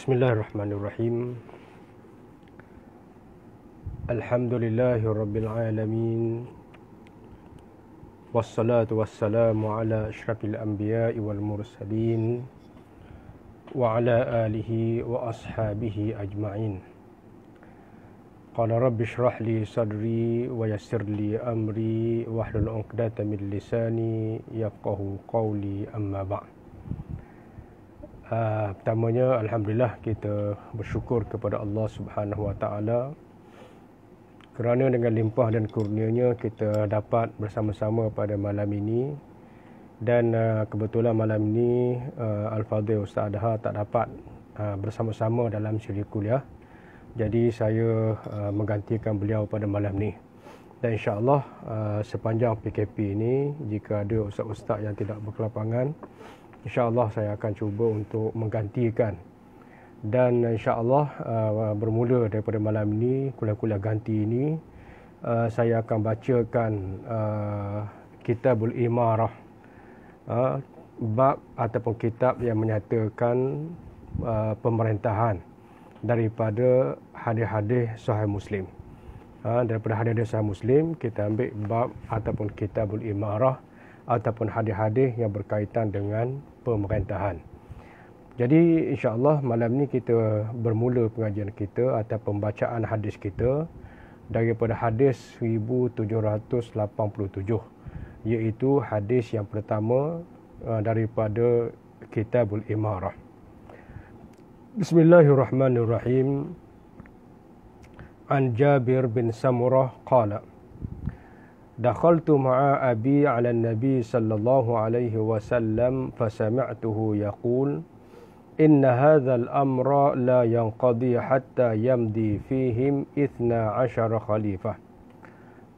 بسم الله الرحمن الرحيم الحمد لله رب العالمين والصلاة والسلام على أشرف الأنبياء والمرسلين وعلى آله وأصحابه أجمعين قال رب اشرح لي صدري ويسر لي أمري واحلل عقدة من لساني يفقه قولي أما بعد Ah, pertamanya alhamdulillah kita bersyukur kepada Allah Subhanahu Wa Taala kerana dengan limpah dan kurnianya kita dapat bersama-sama pada malam ini dan uh, kebetulan malam ini uh, al-fadhil Ustaz Adha tak dapat uh, bersama-sama dalam siri kuliah jadi saya uh, menggantikan beliau pada malam ini dan insyaallah uh, sepanjang PKP ini jika ada ustaz-ustaz yang tidak berkelapangan insyaallah saya akan cuba untuk menggantikan dan insyaallah uh, bermula daripada malam ini kuliah-kuliah ganti ini uh, saya akan bacakan uh, kitabul imarah uh, bab ataupun kitab yang menyatakan uh, pemerintahan daripada hadis-hadis sahih muslim uh, daripada hadis-hadis sahih muslim kita ambil bab ataupun kitabul imarah ataupun hadis-hadis yang berkaitan dengan pemerintahan. Jadi insya-Allah malam ni kita bermula pengajian kita atau pembacaan hadis kita daripada hadis 1787 iaitu hadis yang pertama uh, daripada Kitabul Imarah. Bismillahirrahmanirrahim. An Jabir bin Samurah qala دخلت مع أبي على النبي صلى الله عليه وسلم فسمعته يقول إن هذا الأمر لا ينقضي حتى يمضي فيهم إثنى عشر خليفة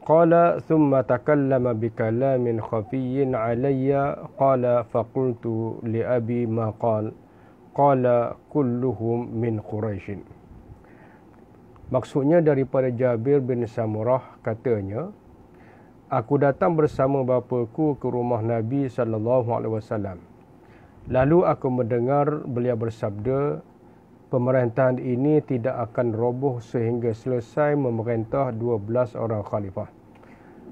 قال ثم تكلم بكلام خفي علي قال فقلت لأبي ما قال قال كلهم من قريش maksudnya daripada Jabir bin Samurah katanya aku datang bersama bapaku ke rumah Nabi sallallahu alaihi wasallam. Lalu aku mendengar beliau bersabda, pemerintahan ini tidak akan roboh sehingga selesai memerintah 12 orang khalifah.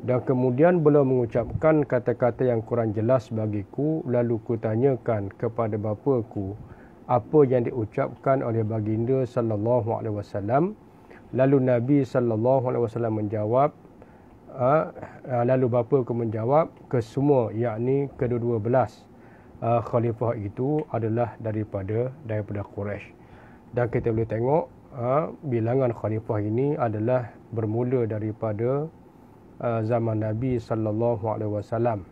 Dan kemudian beliau mengucapkan kata-kata yang kurang jelas bagiku, lalu kutanyakan kepada bapaku apa yang diucapkan oleh baginda sallallahu alaihi wasallam. Lalu Nabi sallallahu alaihi wasallam menjawab, Ha, ha, lalu bapa ke menjawab kesemua, semua yakni kedua-dua belas ha, khalifah itu adalah daripada daripada Quraisy dan kita boleh tengok bilangan khalifah ini adalah bermula daripada zaman Nabi sallallahu alaihi wasallam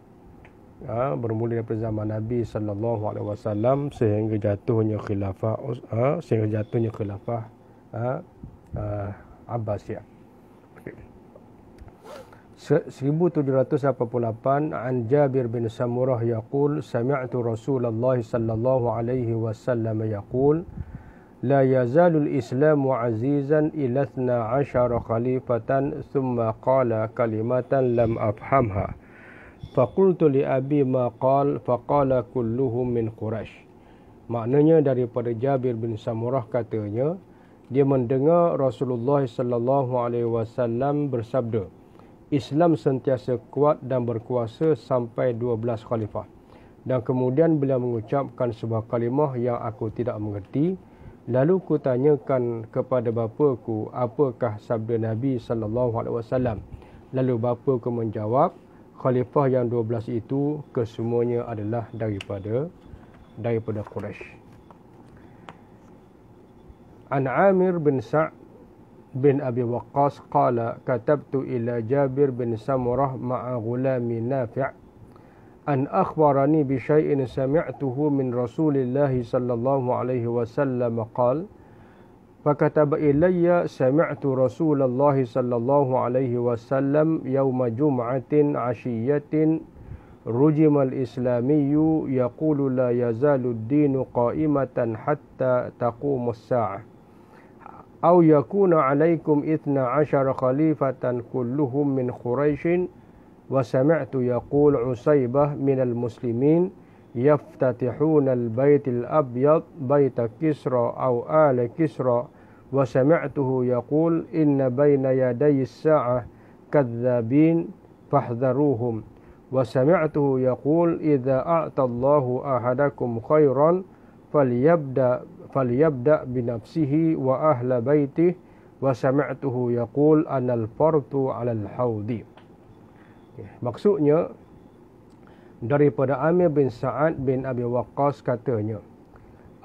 bermula daripada zaman Nabi sallallahu alaihi wasallam sehingga jatuhnya khilafah sehingga jatuhnya khilafah Abbasiyah 1788 an Jabir bin Samurah yaqul sami'tu Rasulullah sallallahu alaihi wasallam yaqul la yazalu al-islam azizan ila 12 khalifatan thumma qala kalimatan lam afhamha faqultu li abi ma qal faqala kulluhum min quraish maknanya daripada Jabir bin Samurah katanya dia mendengar Rasulullah sallallahu alaihi wasallam bersabda Islam sentiasa kuat dan berkuasa sampai 12 khalifah. Dan kemudian beliau mengucapkan sebuah kalimah yang aku tidak mengerti. Lalu ku tanyakan kepada bapaku apakah sabda Nabi sallallahu alaihi wasallam. Lalu bapaku menjawab, khalifah yang 12 itu kesemuanya adalah daripada daripada Quraisy. An Amir bin Sa'ad bin Abi Waqqas qala katabtu ila Jabir bin Samurah ma'a ghulami Nafi' an akhbarani bi shay'in sami'tuhu min Rasulillah sallallahu alaihi wasallam qala فكتب إلي سمعت رسول الله صلى الله عليه وسلم يوم جمعة عشية رجم الإسلامي يقول لا يزال الدين قائمة حتى تقوم الساعة. أو يكون عليكم إثنى عشر خليفة كلهم من قريش وسمعت يقول عصيبة من المسلمين يفتتحون البيت الأبيض بيت كسرى أو آل كسرى وسمعته يقول إن بين يدي الساعة كذابين فاحذروهم وسمعته يقول إذا أعطى الله أحدكم خيرا فليبدأ falyabda' bi nafsihi wa ahla baitihi wa sami'tuhu yaqul anal fardu 'ala al haudi maksudnya daripada Amir bin Sa'ad bin Abi Waqqas katanya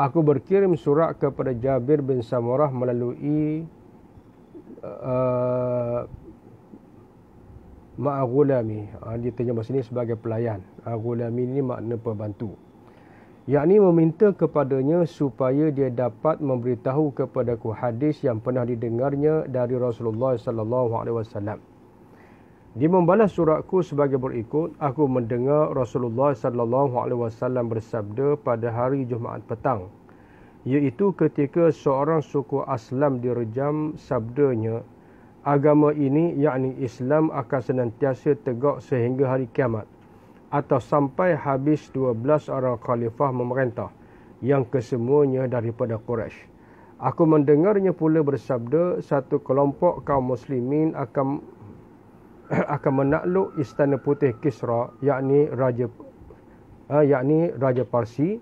aku berkirim surat kepada Jabir bin Samurah melalui uh, ma'agulami. Ha, dia tanya bahasa sebagai pelayan. Agulami ini makna pembantu yakni meminta kepadanya supaya dia dapat memberitahu kepadaku hadis yang pernah didengarnya dari Rasulullah sallallahu alaihi wasallam. Dia membalas suratku sebagai berikut, aku mendengar Rasulullah sallallahu alaihi wasallam bersabda pada hari Jumaat petang, iaitu ketika seorang suku Aslam direjam sabdanya, agama ini yakni Islam akan senantiasa tegak sehingga hari kiamat atau sampai habis 12 orang khalifah memerintah yang kesemuanya daripada Quraisy. Aku mendengarnya pula bersabda satu kelompok kaum muslimin akan akan menakluk istana putih Kisra yakni raja uh, yakni raja Parsi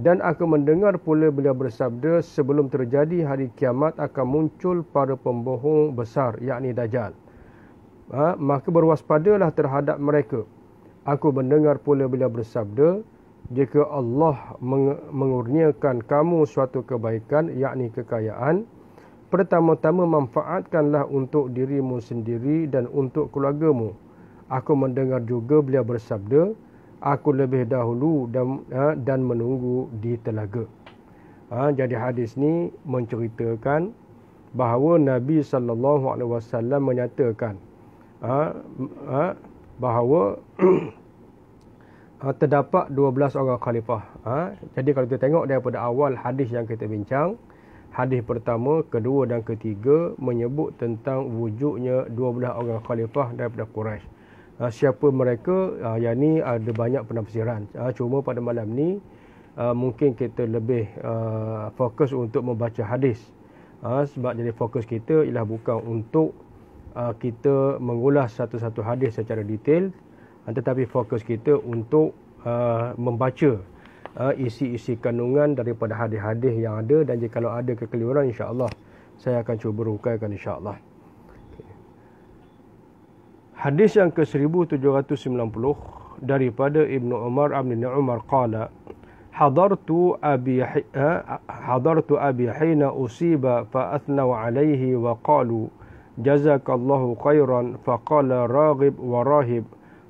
dan aku mendengar pula beliau bersabda sebelum terjadi hari kiamat akan muncul para pembohong besar yakni dajjal. Ha, maka berwaspadalah terhadap mereka. Aku mendengar pula beliau bersabda, jika Allah mengurniakan kamu suatu kebaikan, yakni kekayaan, pertama-tama manfaatkanlah untuk dirimu sendiri dan untuk keluargamu. Aku mendengar juga beliau bersabda, aku lebih dahulu dan, ha, dan menunggu di telaga. Ha, jadi hadis ni menceritakan bahawa Nabi sallallahu alaihi wasallam menyatakan ha, ha, bahawa uh, terdapat 12 orang khalifah. Ha? Jadi kalau kita tengok daripada awal hadis yang kita bincang, hadis pertama, kedua dan ketiga menyebut tentang wujudnya 12 orang khalifah daripada Quraisy. Uh, siapa mereka? Uh, yang ni ada banyak penafsiran. Cuma pada malam ni mungkin kita lebih fokus untuk membaca hadis. Sebab jadi fokus kita ialah bukan untuk Ah, kita mengulas satu-satu hadis secara detail ah, tetapi fokus kita untuk ah, membaca isi-isi kandungan daripada hadis-hadis yang ada dan jika kalau ada kekeliruan insya-Allah saya akan cuba rukaikan insya-Allah. Hadis yang ke-1790 daripada Ibnu Umar bin Umar qala حضرت أبي حضرت أبي حين أصيب فأثنوا عليه وقالوا جزاك الله خيرا فقال راغب وراهب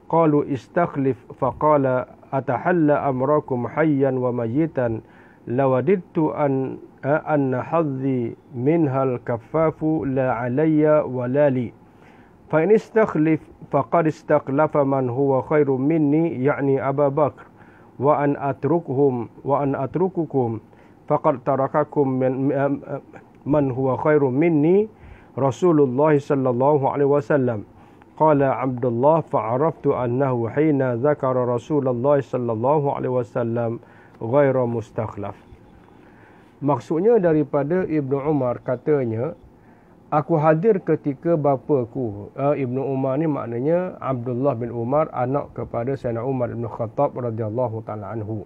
قالوا استخلف فقال أتحلى أمركم حيا وميتا لوددت أن أن حظي منها الكفاف لا علي ولا لي فإن استخلف فقد استخلف من هو خير مني يعني أبا بكر وأن أتركهم وأن أترككم فقد ترككم من من هو خير مني Rasulullah sallallahu alaihi wasallam qala Abdullah fa'araftu annahu hina zakara Rasulullah sallallahu alaihi wasallam ghaira mustakhlaf Maksudnya daripada Ibnu Umar katanya aku hadir ketika bapaku uh, Ibnu Umar ni maknanya Abdullah bin Umar anak kepada Sayyidina Umar bin Khattab radhiyallahu taala anhu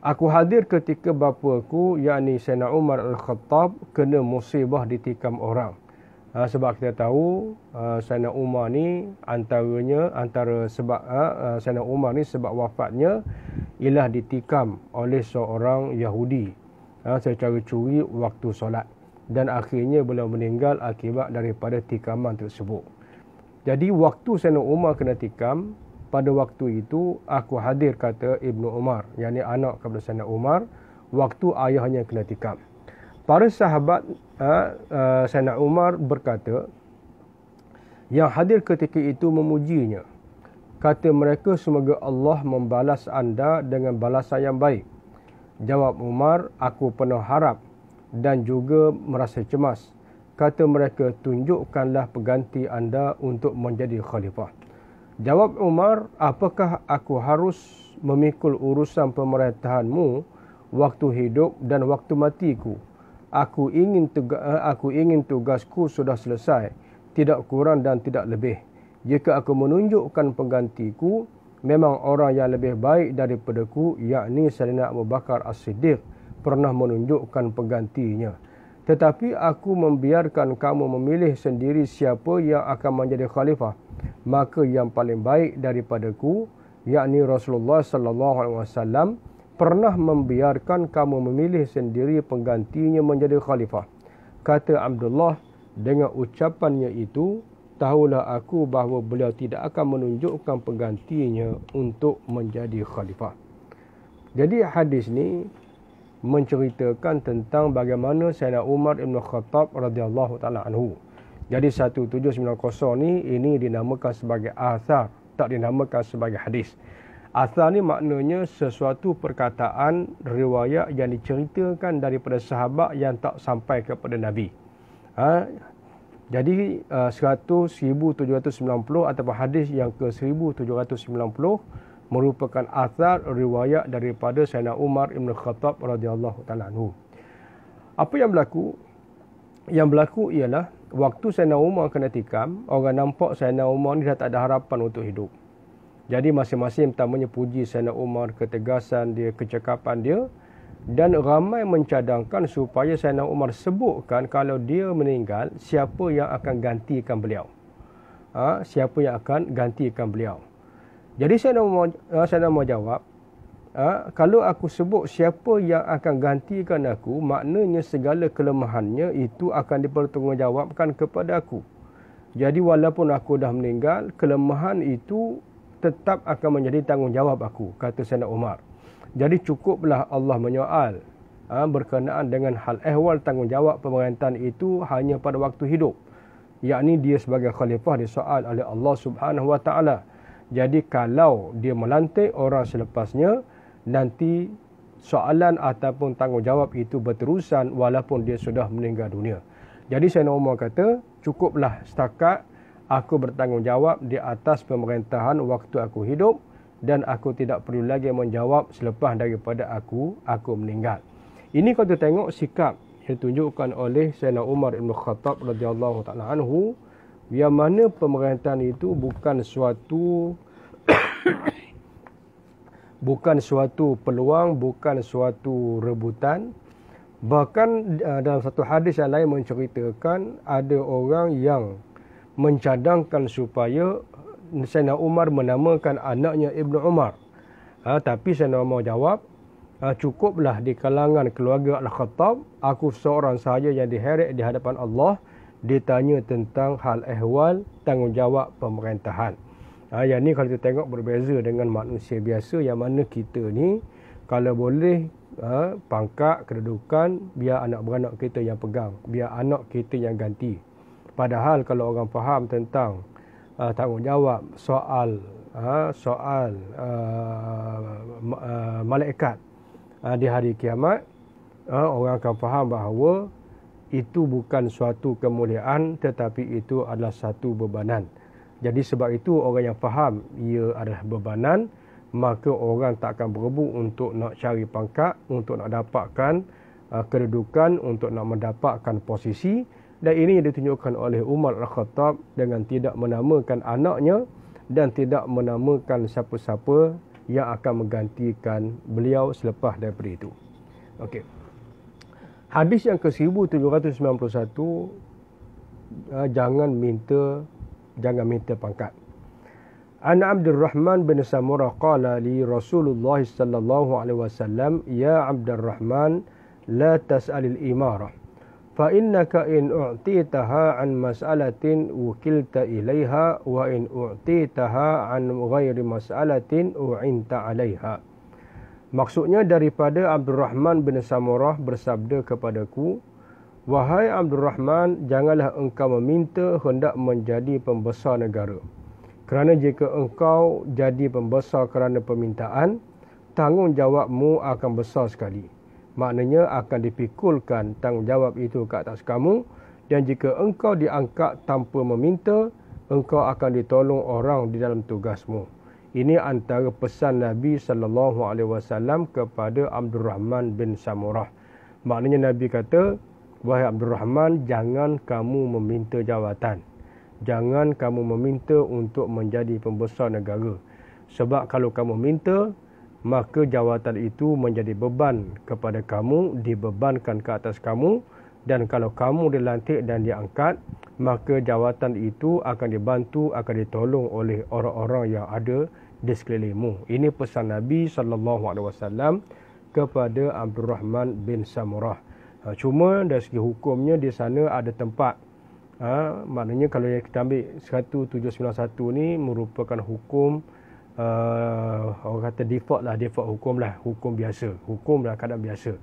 Aku hadir ketika bapaku yakni Sayyidina Umar Al-Khattab kena musibah ditikam orang Uh, sebab kita tahu uh, Sayyidina Umar ni antaranya antara sebab uh, uh, Sayyidina Umar ni sebab wafatnya ialah ditikam oleh seorang Yahudi uh, secara curi waktu solat dan akhirnya beliau meninggal akibat daripada tikaman tersebut. Jadi waktu Sayyidina Umar kena tikam pada waktu itu aku hadir kata Ibnu Umar yakni anak kepada Sayyidina Umar waktu ayahnya kena tikam para sahabat uh, Sayyidina Umar berkata yang hadir ketika itu memujinya kata mereka semoga Allah membalas anda dengan balasan yang baik jawab Umar aku penuh harap dan juga merasa cemas kata mereka tunjukkanlah pengganti anda untuk menjadi khalifah jawab Umar apakah aku harus memikul urusan pemerintahanmu waktu hidup dan waktu matiku aku ingin tuga, eh, aku ingin tugasku sudah selesai tidak kurang dan tidak lebih jika aku menunjukkan penggantiku memang orang yang lebih baik daripadaku yakni Sayyidina Abu Bakar As-Siddiq pernah menunjukkan penggantinya tetapi aku membiarkan kamu memilih sendiri siapa yang akan menjadi khalifah maka yang paling baik daripadaku yakni Rasulullah sallallahu alaihi wasallam pernah membiarkan kamu memilih sendiri penggantinya menjadi khalifah. Kata Abdullah, dengan ucapannya itu, tahulah aku bahawa beliau tidak akan menunjukkan penggantinya untuk menjadi khalifah. Jadi hadis ni menceritakan tentang bagaimana Sayyidina Umar Ibn Khattab radhiyallahu taala anhu. Jadi 1790 ni ini dinamakan sebagai asar, tak dinamakan sebagai hadis. Asal ni maknanya sesuatu perkataan riwayat yang diceritakan daripada sahabat yang tak sampai kepada Nabi. Ha? Jadi eh, uh, 1790 ataupun hadis yang ke 1790 merupakan asal riwayat daripada Sayyidina Umar Ibn Khattab radhiyallahu taala anhu. Apa yang berlaku? Yang berlaku ialah waktu Sayyidina Umar kena tikam, orang nampak Sayyidina Umar ni dah tak ada harapan untuk hidup. Jadi masing-masing pertamanya puji Sayyidina Umar ketegasan dia, kecakapan dia dan ramai mencadangkan supaya Sayyidina Umar sebutkan kalau dia meninggal siapa yang akan gantikan beliau. Ha, siapa yang akan gantikan beliau. Jadi Sayyidina Umar, ha, Sayyidina Umar jawab, ha, kalau aku sebut siapa yang akan gantikan aku, maknanya segala kelemahannya itu akan dipertanggungjawabkan kepada aku. Jadi walaupun aku dah meninggal, kelemahan itu tetap akan menjadi tanggungjawab aku, kata Sayyidina Umar. Jadi cukuplah Allah menyoal ha, berkenaan dengan hal ehwal tanggungjawab pemerintahan itu hanya pada waktu hidup. Yakni dia sebagai khalifah disoal oleh Allah Subhanahu Wa Taala. Jadi kalau dia melantik orang selepasnya, nanti soalan ataupun tanggungjawab itu berterusan walaupun dia sudah meninggal dunia. Jadi Sayyidina Umar kata, cukuplah setakat aku bertanggungjawab di atas pemerintahan waktu aku hidup dan aku tidak perlu lagi menjawab selepas daripada aku aku meninggal. Ini kalau kita tengok sikap yang ditunjukkan oleh Sayyidina Umar Ibn Khattab radhiyallahu taala anhu yang mana pemerintahan itu bukan suatu bukan suatu peluang, bukan suatu rebutan. Bahkan eh, dalam satu hadis yang lain menceritakan ada orang yang mencadangkan supaya Sayyidina Umar menamakan anaknya Ibnu Umar. Ha, tapi Sayyidina Umar jawab, ha, cukuplah di kalangan keluarga Al-Khattab, aku seorang sahaja yang diheret di hadapan Allah, ditanya tentang hal ehwal tanggungjawab pemerintahan. Ha, yang ini kalau kita tengok berbeza dengan manusia biasa yang mana kita ni kalau boleh ha, pangkat kedudukan biar anak anak kita yang pegang, biar anak kita yang ganti. Padahal kalau orang faham tentang uh, tanggungjawab soal uh, soal uh, uh, malaikat uh, di hari kiamat, uh, orang akan faham bahawa itu bukan suatu kemuliaan tetapi itu adalah satu bebanan. Jadi sebab itu orang yang faham ia adalah bebanan, maka orang tak akan berebut untuk nak cari pangkat, untuk nak dapatkan uh, kedudukan, untuk nak mendapatkan posisi dan ini yang ditunjukkan oleh Umar Al-Khattab dengan tidak menamakan anaknya dan tidak menamakan siapa-siapa yang akan menggantikan beliau selepas daripada itu. Okey. Hadis yang ke-1791 ah, jangan minta jangan minta pangkat. An Abdul Rahman bin Samurah qala li Rasulullah sallallahu alaihi wasallam ya Abdul Rahman la tas'alil imarah fa innaka in u'titaha an mas'alatin wukilta ilaiha wa in u'titaha an ghairi mas'alatin u'inta alaiha maksudnya daripada Abdul Rahman bin Samurah bersabda kepadaku wahai Abdul Rahman janganlah engkau meminta hendak menjadi pembesar negara kerana jika engkau jadi pembesar kerana permintaan tanggungjawabmu akan besar sekali maknanya akan dipikulkan tanggungjawab itu ke atas kamu dan jika engkau diangkat tanpa meminta, engkau akan ditolong orang di dalam tugasmu. Ini antara pesan Nabi sallallahu alaihi wasallam kepada Abdul Rahman bin Samurah. Maknanya Nabi kata, wahai Abdul Rahman, jangan kamu meminta jawatan. Jangan kamu meminta untuk menjadi pembesar negara. Sebab kalau kamu minta, maka jawatan itu menjadi beban kepada kamu, dibebankan ke atas kamu dan kalau kamu dilantik dan diangkat, maka jawatan itu akan dibantu, akan ditolong oleh orang-orang yang ada di sekelilingmu. Ini pesan Nabi sallallahu alaihi wasallam kepada Abdul Rahman bin Samurah. Ha, cuma dari segi hukumnya di sana ada tempat. Ha, maknanya kalau yang kita ambil 1791 ni merupakan hukum uh, orang kata default lah, default hukum lah, hukum biasa, hukum lah kadang biasa.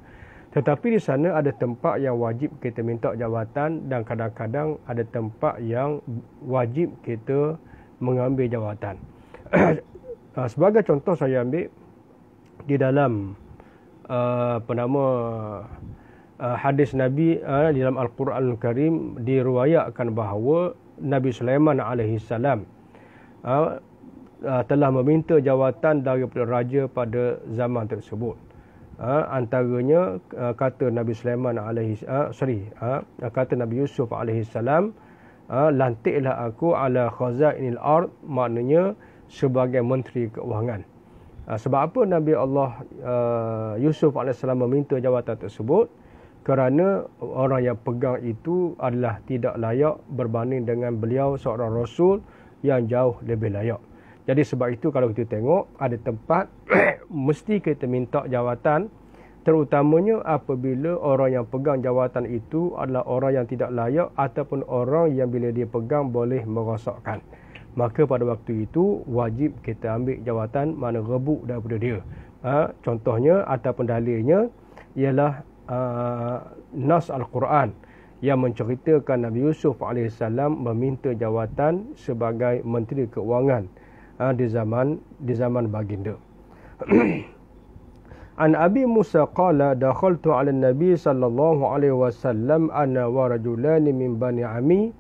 Tetapi di sana ada tempat yang wajib kita minta jawatan dan kadang-kadang ada tempat yang wajib kita mengambil jawatan. Uh, sebagai contoh saya ambil di dalam uh, apa nama uh, hadis Nabi uh, di dalam Al-Quran Al-Karim diruayakan bahawa Nabi Sulaiman alaihi uh, salam uh, telah meminta jawatan daripada raja pada zaman tersebut. Uh, antaranya uh, kata Nabi Sulaiman alaihi uh, sorry uh, kata Nabi Yusuf alaihi salam uh, lantiklah aku ala khazainil ard maknanya sebagai menteri keuangan. Uh, sebab apa Nabi Allah uh, Yusuf alaihi salam meminta jawatan tersebut? Kerana orang yang pegang itu adalah tidak layak berbanding dengan beliau seorang rasul yang jauh lebih layak. Jadi sebab itu kalau kita tengok ada tempat mesti kita minta jawatan terutamanya apabila orang yang pegang jawatan itu adalah orang yang tidak layak ataupun orang yang bila dia pegang boleh merosakkan. Maka pada waktu itu wajib kita ambil jawatan mana rebuk daripada dia. Ha, contohnya ataupun dalilnya ialah uh, Nas Al-Quran yang menceritakan Nabi Yusuf AS meminta jawatan sebagai Menteri Keuangan uh, di zaman di zaman baginda. An Abi Musa qala dakhaltu 'ala nabi sallallahu alaihi wasallam ana wa rajulan min bani ammi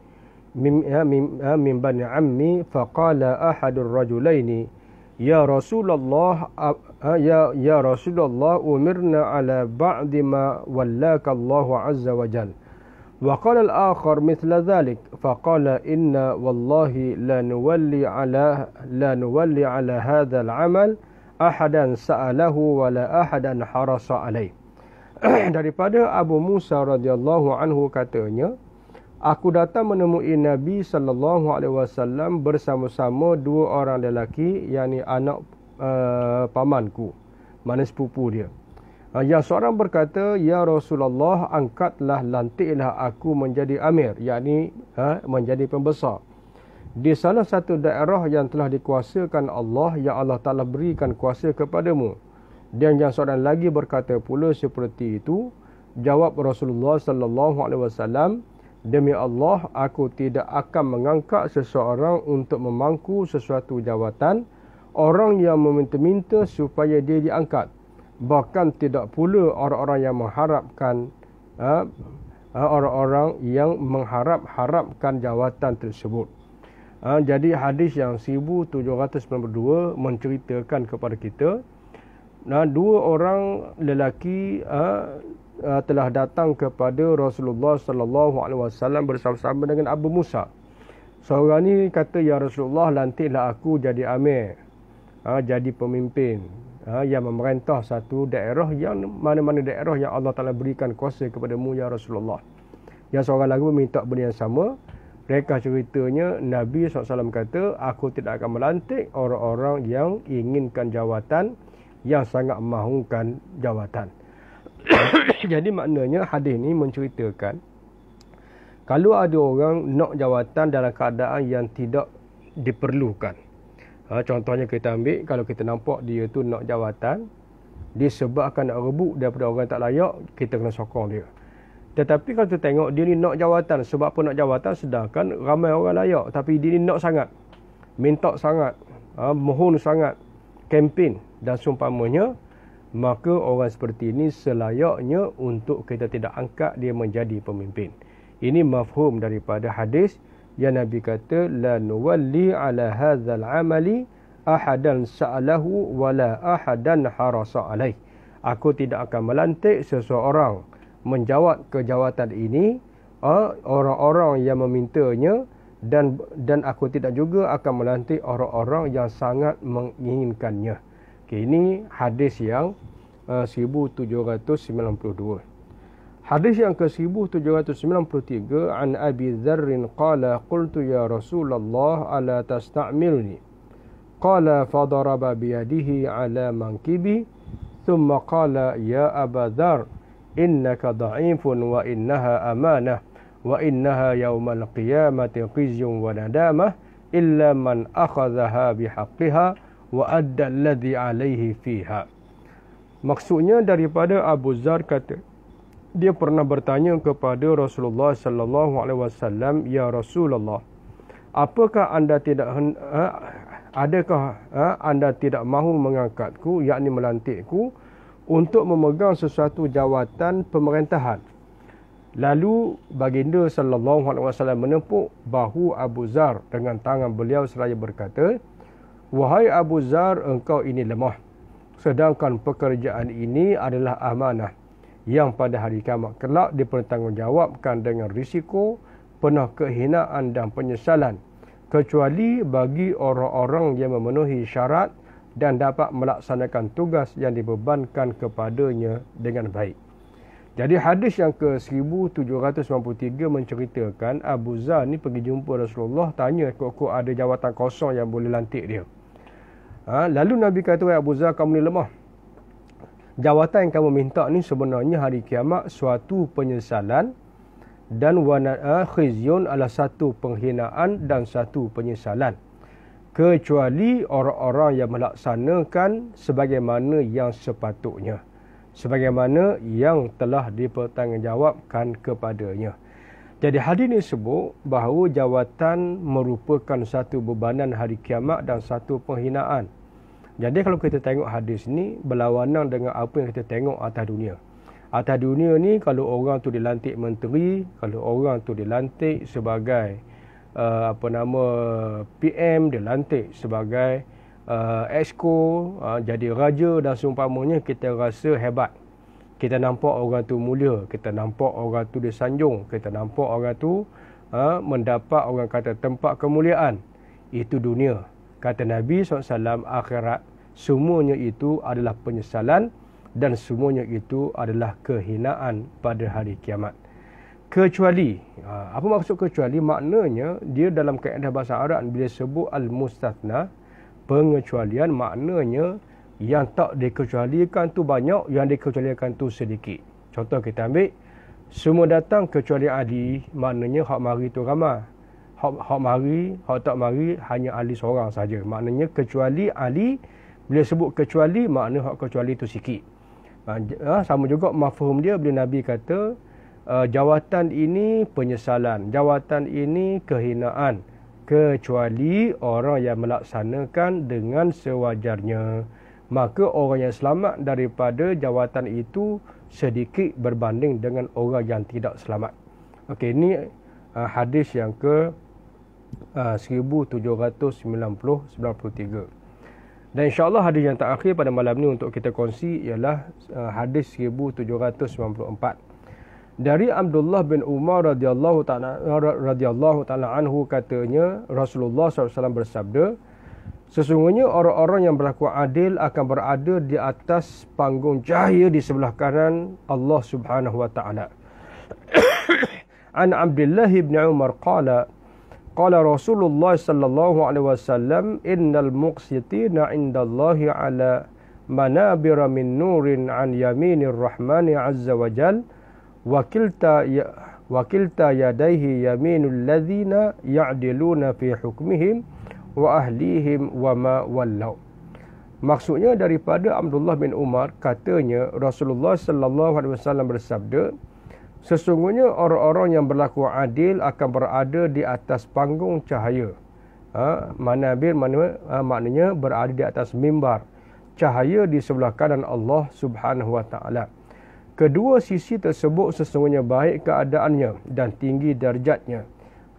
min ya, min, ya, min bani ammi fa qala ahadur rajulaini ya rasulullah ya ya rasulullah umirna ala ba'd ma wallaka Allahu 'azza wa jalla وقال الآخر مثل ذلك فقال إن والله لا نولي على لا نولي على هذا العمل أحدا سأله ولا أحدا حرص عليه daripada Abu Musa radhiyallahu anhu katanya aku datang menemui Nabi sallallahu alaihi wasallam bersama-sama dua orang lelaki yakni anak uh, pamanku mana sepupu dia Ah, yang seorang berkata ya Rasulullah angkatlah lantiklah aku menjadi amir yakni ha, menjadi pembesar di salah satu daerah yang telah dikuasakan Allah ya Allah Taala berikan kuasa kepadamu dan yang seorang lagi berkata pula seperti itu jawab Rasulullah sallallahu alaihi wasallam demi Allah aku tidak akan mengangkat seseorang untuk memangku sesuatu jawatan orang yang meminta-minta supaya dia diangkat bahkan tidak pula orang-orang yang mengharapkan uh, uh, orang-orang yang mengharap-harapkan jawatan tersebut. Uh, jadi hadis yang 1792 menceritakan kepada kita nah uh, dua orang lelaki uh, uh, telah datang kepada Rasulullah sallallahu alaihi wasallam bersama-sama dengan Abu Musa. Seorang ini kata ya Rasulullah lantiklah aku jadi amir. Uh, jadi pemimpin ha, yang memerintah satu daerah yang mana-mana daerah yang Allah Ta'ala berikan kuasa kepada mu ya Rasulullah. Yang seorang lagi meminta benda yang sama. Mereka ceritanya Nabi SAW kata, aku tidak akan melantik orang-orang yang inginkan jawatan yang sangat mahukan jawatan. Jadi maknanya hadis ini menceritakan kalau ada orang nak jawatan dalam keadaan yang tidak diperlukan. Ha, contohnya kita ambil, kalau kita nampak dia tu nak jawatan, dia sebab akan nak rebut daripada orang tak layak, kita kena sokong dia. Tetapi kalau kita tengok, dia ni nak jawatan. Sebab apa nak jawatan, sedangkan ramai orang layak. Tapi dia ni nak sangat. Minta sangat. Ha, mohon sangat. Kempen dan seumpamanya, maka orang seperti ini selayaknya untuk kita tidak angkat dia menjadi pemimpin. Ini mafhum daripada hadis. Ya Nabi kata la nuwalli ala hadzal amali ahadan sa'alahu wala ahadan harasa alai. Aku tidak akan melantik seseorang menjawat kejawatan ini orang-orang yang memintanya dan dan aku tidak juga akan melantik orang-orang yang sangat menginginkannya. Okay, ini hadis yang eh, uh, 1792. Hadis yang ke-1793 An Abi Dharr qala qultu ya Rasulullah ala tasta'milni qala fadaraba bi yadihi ala mankibi thumma qala ya Aba Dharr innaka da'ifun wa innaha amanah wa innaha yawmal qiyamati qizyun wa nadama illa man akhadhaha bihaqqiha wa adda alladhi alayhi fiha Maksudnya daripada Abu Dharr kata dia pernah bertanya kepada Rasulullah sallallahu alaihi wasallam ya Rasulullah apakah anda tidak ha, adakah ha, anda tidak mahu mengangkatku yakni melantikku untuk memegang sesuatu jawatan pemerintahan lalu baginda sallallahu alaihi wasallam menepuk bahu Abu Zar dengan tangan beliau seraya berkata wahai Abu Zar engkau ini lemah sedangkan pekerjaan ini adalah amanah yang pada hari kiamat kelak dipertanggungjawabkan dengan risiko penuh kehinaan dan penyesalan kecuali bagi orang-orang yang memenuhi syarat dan dapat melaksanakan tugas yang dibebankan kepadanya dengan baik. Jadi hadis yang ke-1793 menceritakan Abu Zar ni pergi jumpa Rasulullah tanya kok ada jawatan kosong yang boleh lantik dia. Ha, lalu Nabi kata, Abu Zar kamu ni lemah jawatan yang kamu minta ni sebenarnya hari kiamat suatu penyesalan dan wana eh, khizyun adalah satu penghinaan dan satu penyesalan kecuali orang-orang yang melaksanakan sebagaimana yang sepatutnya sebagaimana yang telah dipertanggungjawabkan kepadanya jadi hadis ini sebut bahawa jawatan merupakan satu bebanan hari kiamat dan satu penghinaan jadi kalau kita tengok hadis ni berlawanan dengan apa yang kita tengok atas dunia. Atas dunia ni kalau orang tu dilantik menteri, kalau orang tu dilantik sebagai uh, apa nama PM, dilantik sebagai uh, exco, uh, jadi raja dan seumpamanya kita rasa hebat. Kita nampak orang tu mulia, kita nampak orang tu disanjung, kita nampak orang tu uh, mendapat orang kata tempat kemuliaan. Itu dunia. Kata Nabi SAW, akhirat semuanya itu adalah penyesalan dan semuanya itu adalah kehinaan pada hari kiamat. Kecuali, ha, apa maksud kecuali? Maknanya dia dalam keadaan bahasa Arab bila sebut Al-Mustathna, pengecualian maknanya yang tak dikecualikan tu banyak, yang dikecualikan tu sedikit. Contoh kita ambil, semua datang kecuali adi. maknanya hak mari tu ramah hak hak mari, hak tak mari hanya Ali seorang saja. Maknanya kecuali Ali bila sebut kecuali makna hak kecuali itu sikit. Ha, ha, sama juga mafhum dia bila Nabi kata uh, jawatan ini penyesalan, jawatan ini kehinaan kecuali orang yang melaksanakan dengan sewajarnya. Maka orang yang selamat daripada jawatan itu sedikit berbanding dengan orang yang tidak selamat. Okey, ini uh, hadis yang ke 1793. Ah, Dan insya-Allah hadis yang terakhir pada malam ni untuk kita kongsi ialah ah, hadis 1794. Dari Abdullah bin Umar radhiyallahu ta'ala radhiyallahu ta'ala anhu katanya Rasulullah SAW bersabda Sesungguhnya orang-orang yang berlaku adil akan berada di atas panggung cahaya di sebelah kanan Allah Subhanahu wa taala. An Abdullah bin Umar qala Qala Rasulullah sallallahu alaihi wasallam innal muqsitina indallahi ala manabira min nurin an yaminir rahmani azza wa jal wakilta ya wakilta yadayhi yaminul ladzina ya'diluna fi hukmihim wa ahlihim wa ma wallau Maksudnya daripada Abdullah bin Umar katanya Rasulullah sallallahu alaihi wasallam bersabda Sesungguhnya orang-orang yang berlaku adil akan berada di atas panggung cahaya. Ha, bil mana ha, maknanya berada di atas mimbar. Cahaya di sebelah kanan Allah subhanahu wa ta'ala. Kedua sisi tersebut sesungguhnya baik keadaannya dan tinggi darjatnya.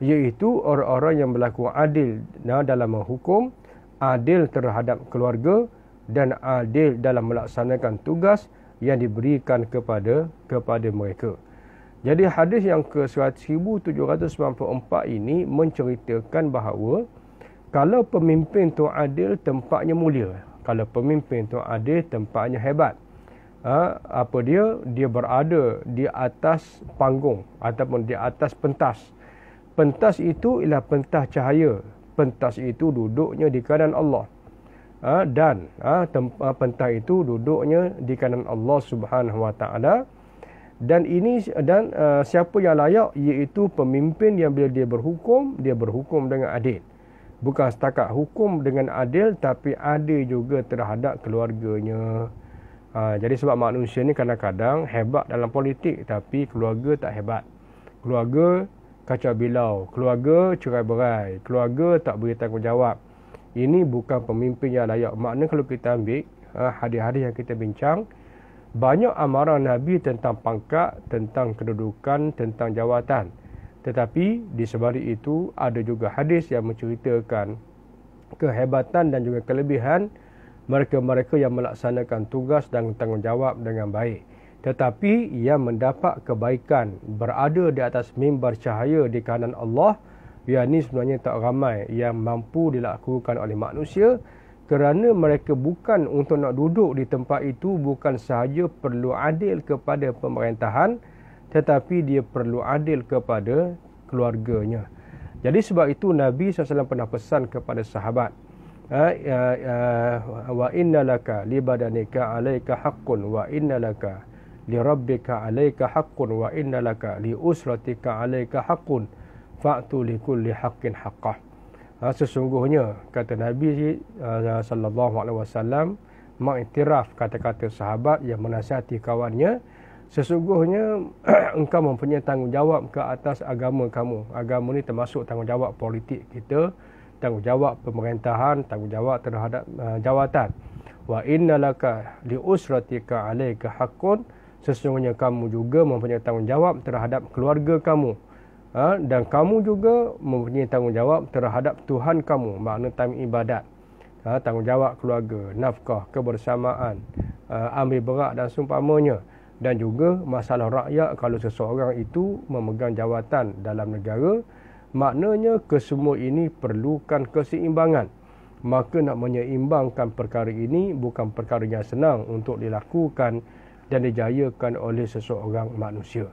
Iaitu orang-orang yang berlaku adil ha, dalam menghukum, adil terhadap keluarga dan adil dalam melaksanakan tugas yang diberikan kepada kepada mereka. Jadi hadis yang ke 1794 ini menceritakan bahawa kalau pemimpin tu adil tempatnya mulia. Kalau pemimpin tu adil tempatnya hebat. Ha, apa dia? Dia berada di atas panggung ataupun di atas pentas. Pentas itu ialah pentas cahaya. Pentas itu duduknya di kanan Allah. Ha, dan ha, ha pentas itu duduknya di kanan Allah Subhanahu Wa Taala dan ini dan uh, siapa yang layak iaitu pemimpin yang bila dia berhukum dia berhukum dengan adil bukan setakat hukum dengan adil tapi adil juga terhadap keluarganya uh, jadi sebab manusia ni kadang-kadang hebat dalam politik tapi keluarga tak hebat keluarga kacau bilau keluarga cerai-berai keluarga tak beri tanggungjawab ini bukan pemimpin yang layak makna kalau kita ambil uh, hadis-hadis yang kita bincang banyak amaran Nabi tentang pangkat, tentang kedudukan, tentang jawatan. Tetapi di sebalik itu ada juga hadis yang menceritakan kehebatan dan juga kelebihan mereka-mereka yang melaksanakan tugas dan tanggungjawab dengan baik. Tetapi ia mendapat kebaikan berada di atas mimbar cahaya di kanan Allah. Ia ini sebenarnya tak ramai yang mampu dilakukan oleh manusia kerana mereka bukan untuk nak duduk di tempat itu bukan sahaja perlu adil kepada pemerintahan tetapi dia perlu adil kepada keluarganya. Jadi sebab itu Nabi SAW pernah pesan kepada sahabat ha, ya, ya, wa innalaka li badanika alayka haqqun wa innalaka li rabbika alayka haqqun wa innalaka li usratika alayka haqqun fa'tu li kulli haqqin haqqah sesungguhnya kata Nabi ah, sallallahu alaihi wasallam mengiktiraf kata-kata sahabat yang menasihati kawannya sesungguhnya engkau mempunyai tanggungjawab ke atas agama kamu agama ni termasuk tanggungjawab politik kita tanggungjawab pemerintahan tanggungjawab terhadap uh, jawatan wa innalaka liusratika usratika alayka haqqun sesungguhnya kamu juga mempunyai tanggungjawab terhadap keluarga kamu ha, dan kamu juga mempunyai tanggungjawab terhadap Tuhan kamu makna time ibadat ha, tanggungjawab keluarga nafkah kebersamaan ha, ambil berat dan seumpamanya dan juga masalah rakyat kalau seseorang itu memegang jawatan dalam negara maknanya kesemua ini perlukan keseimbangan maka nak menyeimbangkan perkara ini bukan perkara yang senang untuk dilakukan dan dijayakan oleh seseorang manusia.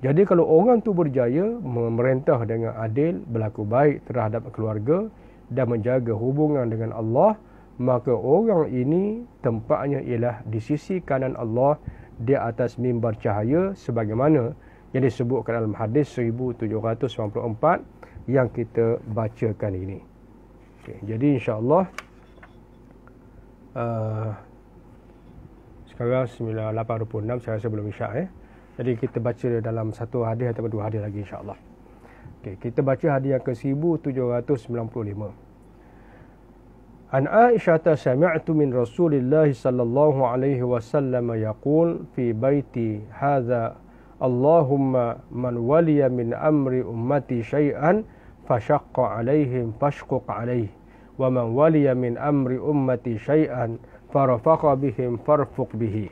Jadi kalau orang tu berjaya memerintah dengan adil, berlaku baik terhadap keluarga dan menjaga hubungan dengan Allah, maka orang ini tempatnya ialah di sisi kanan Allah di atas mimbar cahaya sebagaimana yang disebutkan dalam hadis 1794 yang kita bacakan ini. Okay, jadi insyaAllah uh, sekarang 9.8.26 saya rasa belum isyak eh. Jadi kita baca dia dalam satu hadis atau dua hadis lagi insya-Allah. Okey, kita baca hadis yang ke-1795. An Aisyah ta sami'tu min Rasulillah sallallahu alaihi wasallam yaqul fi baiti hadza Allahumma man waliya min amri ummati shay'an fashaqqa alaihim fashquq alaihi wa man waliya min amri ummati shay'an farafaqa bihim farfuq bihi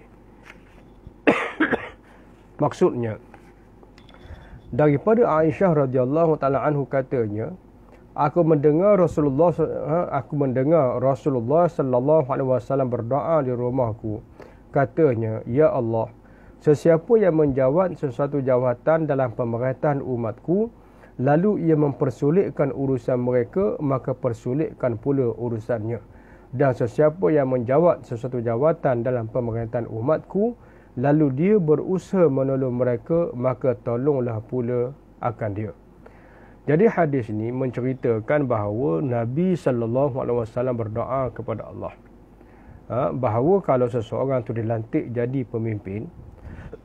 Maksudnya daripada Aisyah radhiyallahu taala anhu katanya, aku mendengar Rasulullah ha, aku mendengar Rasulullah sallallahu alaihi wasallam berdoa di rumahku. Katanya, "Ya Allah, sesiapa yang menjawat sesuatu jawatan dalam pemerintahan umatku, lalu ia mempersulitkan urusan mereka, maka persulitkan pula urusannya." dan sesiapa yang menjawat sesuatu jawatan dalam pemerintahan umatku, lalu dia berusaha menolong mereka, maka tolonglah pula akan dia. Jadi hadis ini menceritakan bahawa Nabi sallallahu alaihi wasallam berdoa kepada Allah. Ha, bahawa kalau seseorang itu dilantik jadi pemimpin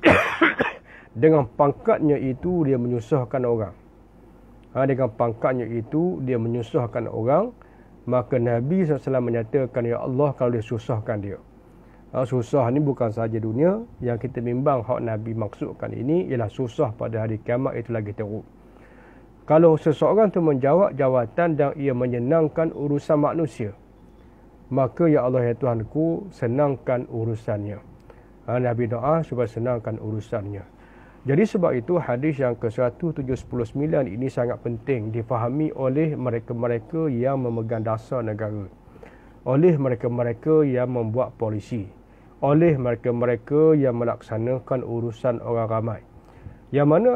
dengan pangkatnya itu dia menyusahkan orang. Ha, dengan pangkatnya itu dia menyusahkan orang, maka Nabi sallallahu alaihi wasallam menyatakan ya Allah kalau dia susahkan dia uh, susah ni bukan sahaja dunia yang kita bimbang hak Nabi maksudkan ini ialah susah pada hari kiamat itu lagi teruk. Kalau seseorang tu menjawab jawatan dan ia menyenangkan urusan manusia, maka ya Allah ya Tuhanku senangkan urusannya. Ha, Nabi doa supaya senangkan urusannya. Jadi sebab itu hadis yang ke-179 ini sangat penting difahami oleh mereka-mereka yang memegang dasar negara. Oleh mereka-mereka yang membuat polisi oleh mereka-mereka yang melaksanakan urusan orang ramai. Yang mana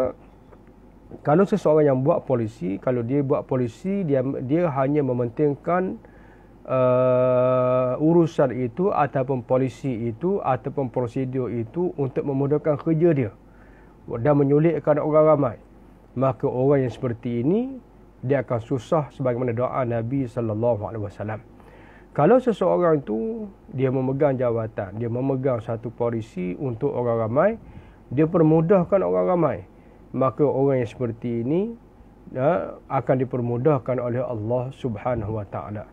kalau seseorang yang buat polisi, kalau dia buat polisi dia dia hanya mementingkan uh, urusan itu ataupun polisi itu ataupun prosedur itu untuk memudahkan kerja dia dan menyulitkan orang ramai. Maka orang yang seperti ini dia akan susah sebagaimana doa Nabi sallallahu alaihi wasallam kalau seseorang itu dia memegang jawatan, dia memegang satu polisi untuk orang ramai, dia permudahkan orang ramai. Maka orang yang seperti ini ya, akan dipermudahkan oleh Allah Subhanahu Wa Taala.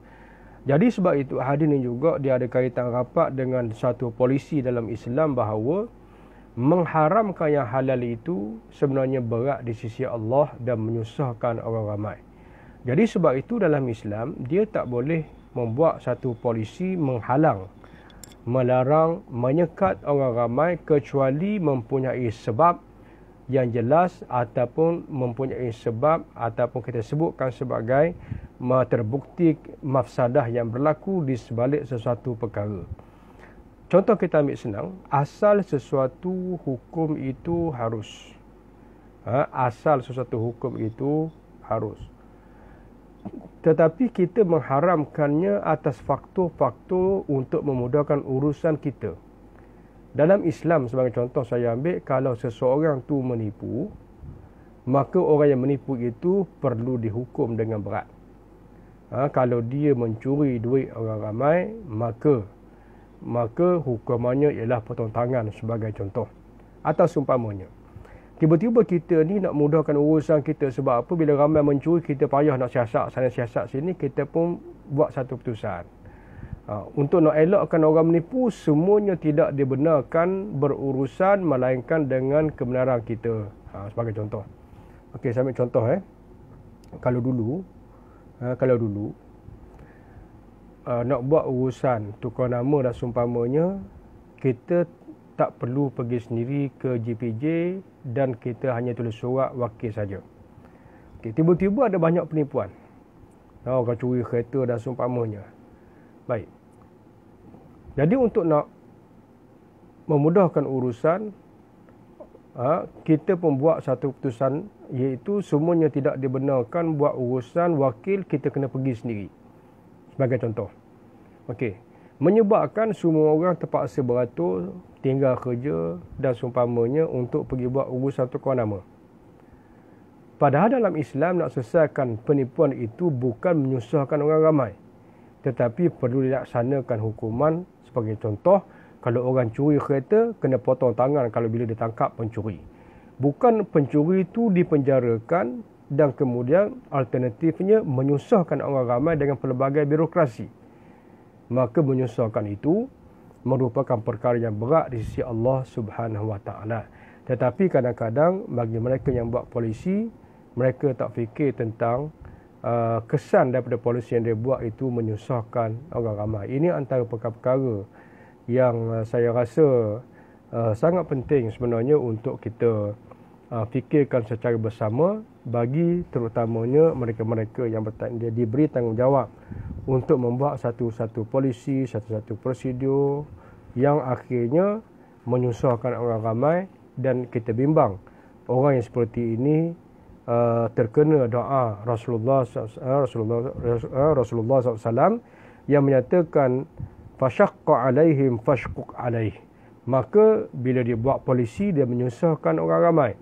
Jadi sebab itu hadis ini juga dia ada kaitan rapat dengan satu polisi dalam Islam bahawa mengharamkan yang halal itu sebenarnya berat di sisi Allah dan menyusahkan orang ramai. Jadi sebab itu dalam Islam dia tak boleh membuat satu polisi menghalang melarang menyekat orang ramai kecuali mempunyai sebab yang jelas ataupun mempunyai sebab ataupun kita sebutkan sebagai terbukti mafsadah yang berlaku di sebalik sesuatu perkara. Contoh kita ambil senang, asal sesuatu hukum itu harus. Ha, asal sesuatu hukum itu harus tetapi kita mengharamkannya atas faktor-faktor untuk memudahkan urusan kita. Dalam Islam sebagai contoh saya ambil kalau seseorang tu menipu maka orang yang menipu itu perlu dihukum dengan berat. Ha, kalau dia mencuri duit orang ramai maka maka hukumannya ialah potong tangan sebagai contoh atau seumpamanya. Tiba-tiba kita ni nak mudahkan urusan kita sebab apa bila ramai mencuri kita payah nak siasat sana siasat sini kita pun buat satu keputusan. Ha, untuk nak elakkan orang menipu semuanya tidak dibenarkan berurusan melainkan dengan kebenaran kita. Ha, sebagai contoh. Okey saya ambil contoh eh. Kalau dulu ha, kalau dulu uh, nak buat urusan tukar nama dan sumpamanya kita tak perlu pergi sendiri ke JPJ dan kita hanya tulis surat wakil saja. Okey, tiba-tiba ada banyak penipuan. Oh, kau curi kereta dan seumpamanya. Baik. Jadi untuk nak memudahkan urusan, ha, kita pun buat satu keputusan iaitu semuanya tidak dibenarkan buat urusan wakil kita kena pergi sendiri. Sebagai contoh. Okey menyebabkan semua orang terpaksa beratur tinggal kerja dan seumpamanya untuk pergi buat urusan tokoh nama. Padahal dalam Islam nak selesaikan penipuan itu bukan menyusahkan orang ramai. Tetapi perlu dilaksanakan hukuman sebagai contoh kalau orang curi kereta kena potong tangan kalau bila ditangkap pencuri. Bukan pencuri itu dipenjarakan dan kemudian alternatifnya menyusahkan orang ramai dengan pelbagai birokrasi maka menyusahkan itu merupakan perkara yang berat di sisi Allah Subhanahu Wa Taala. Tetapi kadang-kadang bagi mereka yang buat polisi, mereka tak fikir tentang uh, kesan daripada polisi yang dia buat itu menyusahkan orang ramai. Ini antara perkara-perkara yang uh, saya rasa uh, sangat penting sebenarnya untuk kita uh, fikirkan secara bersama bagi terutamanya mereka-mereka yang bertanggungjawab diberi tanggungjawab untuk membuat satu-satu polisi, satu-satu prosedur yang akhirnya menyusahkan orang ramai dan kita bimbang orang yang seperti ini uh, terkena doa Rasulullah eh, Rasulullah eh, Rasulullah SAW yang menyatakan fashaqqa alaihim fashquq alaih maka bila dia buat polisi dia menyusahkan orang ramai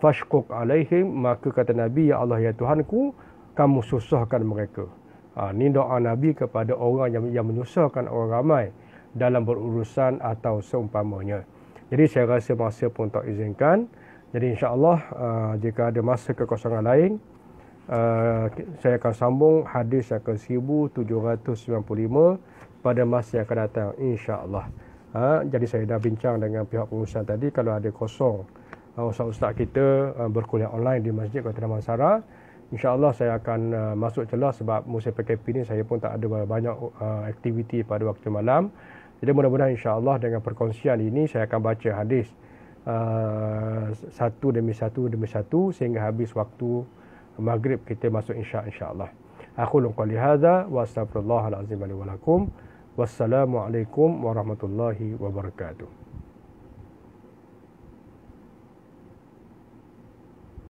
fashkuk alaihim maka kata nabi ya Allah ya Tuhanku kamu susahkan mereka ha, ini doa nabi kepada orang yang, yang menyusahkan orang ramai dalam berurusan atau seumpamanya jadi saya rasa masa pun tak izinkan jadi insyaallah uh, jika ada masa kekosongan lain uh, saya akan sambung hadis yang ke 1795 pada masa yang akan datang insyaallah Ha, jadi saya dah bincang dengan pihak pengurusan tadi kalau ada kosong ustaz-ustaz kita uh, berkuliah online di Masjid Kota Damansara. InsyaAllah saya akan uh, masuk celah sebab musim PKP ini saya pun tak ada banyak uh, aktiviti pada waktu malam. Jadi mudah-mudahan insyaAllah dengan perkongsian ini saya akan baca hadis uh, satu demi satu demi satu sehingga habis waktu maghrib kita masuk insya Insya Aku lukau lihada wa Wassalamualaikum warahmatullahi wabarakatuh.